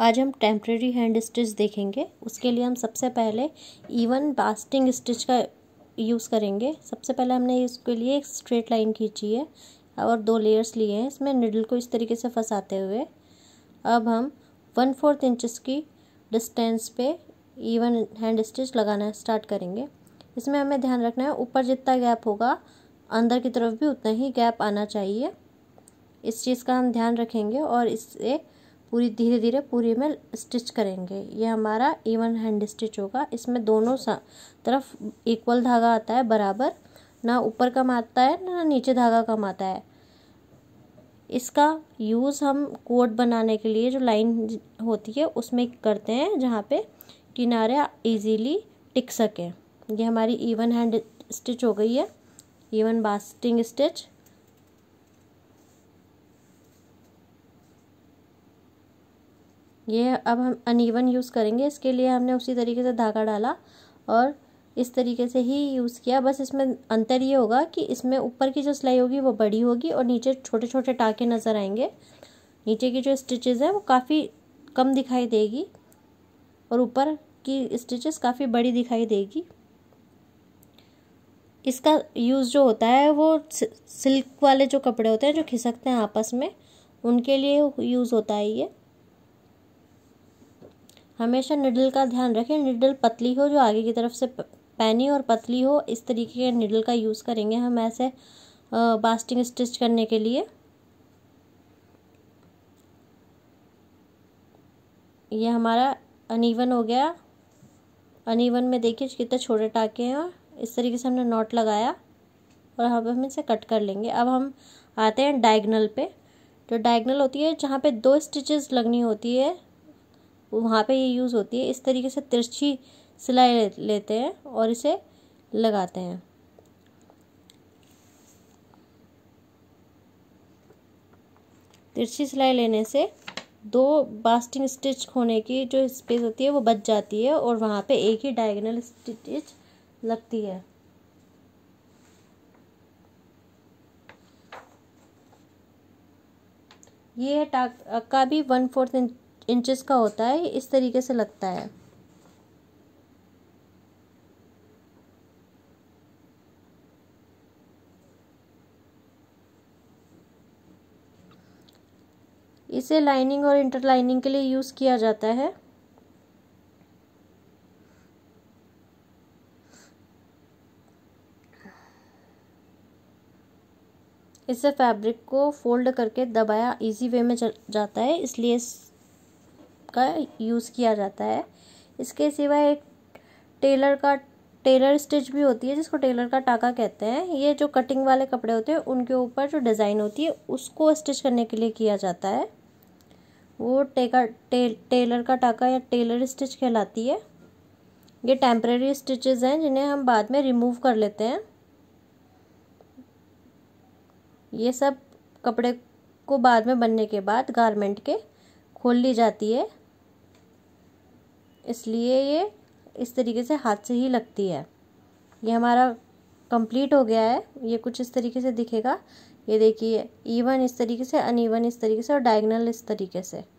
आज हम temporary hand stitch देखेंगे उसके लिए हम सबसे पहले इवन बास्टिंग स्टिच का यूज़ करेंगे सबसे पहले हमने इसके लिए एक स्ट्रेट लाइन खींची है और दो लेयर्स लिए हैं इसमें निडल को इस तरीके से फंसाते हुए अब हम वन फोर्थ इंचज़ की डिस्टेंस पे इवन हैंड स्टिच लगाना स्टार्ट करेंगे इसमें हमें ध्यान रखना है ऊपर जितना गैप होगा अंदर की तरफ भी उतना ही गैप आना चाहिए इस चीज़ का हम ध्यान रखेंगे और इससे पूरी धीरे धीरे पूरी में स्टिच करेंगे ये हमारा इवन हैंड स्टिच होगा इसमें दोनों सा तरफ इक्वल धागा आता है बराबर ना ऊपर कम आता है ना नीचे धागा कम आता है इसका यूज़ हम कोट बनाने के लिए जो लाइन होती है उसमें करते हैं जहाँ पे किनारे इजीली टिक सकें ये हमारी इवन हैंड स्टिच हो गई है इवन बास्टिंग स्टिच ये अब हम अनइवन यूज़ करेंगे इसके लिए हमने उसी तरीके से धागा डाला और इस तरीके से ही यूज़ किया बस इसमें अंतर ये होगा कि इसमें ऊपर की जो सिलाई होगी वो बड़ी होगी और नीचे छोटे छोटे टाँके नज़र आएंगे नीचे की जो स्टिचेज़ हैं वो काफ़ी कम दिखाई देगी और ऊपर की स्टिचेस काफ़ी बड़ी दिखाई देगी इसका यूज़ जो होता है वो सिल्क वाले जो कपड़े होते हैं जो खिसकते हैं आपस में उनके लिए यूज़ होता है ये हमेशा निडल का ध्यान रखें निडल पतली हो जो आगे की तरफ से पैनी और पतली हो इस तरीके के निडल का यूज़ करेंगे हम ऐसे बास्टिंग स्टिच करने के लिए ये हमारा अनइवन हो गया अनइवन में देखिए कितने छोटे टाके हैं और इस तरीके से हमने नॉट लगाया और हम हम इसे कट कर लेंगे अब हम आते हैं डायगनल पे जो डायगनल होती है जहाँ पे दो स्टिचेस लगनी होती है वो वहाँ पे ये यूज़ होती है इस तरीके से तिरछी सिलाई लेते हैं और इसे लगाते हैं तिरछी सिलाई लेने से दो बास्टिंग स्टिच होने की जो स्पेस होती है वो बच जाती है और वहाँ पे एक ही डायगनल स्टिच लगती है ये है टाक का भी वन फोर्थ इंच इंचेस का होता है इस तरीके से लगता है इसे लाइनिंग और इंटरलाइनिंग के लिए यूज़ किया जाता है इसे फैब्रिक को फोल्ड करके दबाया इजी वे में जाता है इसलिए का यूज़ किया जाता है इसके सिवा एक टेलर का टेलर स्टिच भी होती है जिसको टेलर का टाका कहते हैं ये जो कटिंग वाले कपड़े होते हैं उनके ऊपर जो डिज़ाइन होती है उसको स्टिच करने के लिए किया जाता है वो टेका टे, टेलर का टाका या टेलर स्टिच कहलाती है ये टेम्प्रेरी स्टिचेस हैं जिन्हें हम बाद में रिमूव कर लेते हैं ये सब कपड़े को बाद में बनने के बाद गारमेंट के खोल ली जाती है इसलिए ये इस तरीके से हाथ से ही लगती है ये हमारा कंप्लीट हो गया है ये कुछ इस तरीके से दिखेगा ये देखिए इवन इस तरीके से अनइवन इस तरीके से और डायगनल इस तरीके से